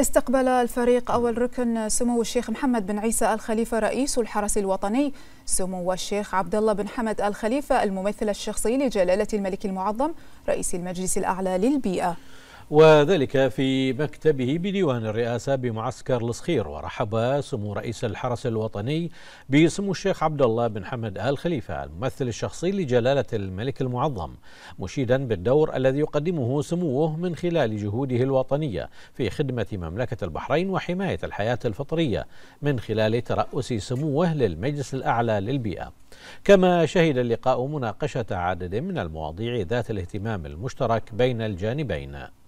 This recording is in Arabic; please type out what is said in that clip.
استقبل الفريق أول ركن سمو الشيخ محمد بن عيسى الخليفة رئيس الحرس الوطني سمو الشيخ عبد الله بن حمد الخليفة الممثل الشخصي لجلالة الملك المعظم رئيس المجلس الأعلى للبيئة وذلك في مكتبه بديوان الرئاسة بمعسكر الصخير ورحب سمو رئيس الحرس الوطني بسمو الشيخ عبد الله بن حمد آل خليفة الممثل الشخصي لجلالة الملك المعظم مشيدا بالدور الذي يقدمه سموه من خلال جهوده الوطنية في خدمة مملكة البحرين وحماية الحياة الفطرية من خلال ترأس سموه للمجلس الأعلى للبيئة كما شهد اللقاء مناقشة عدد من المواضيع ذات الاهتمام المشترك بين الجانبين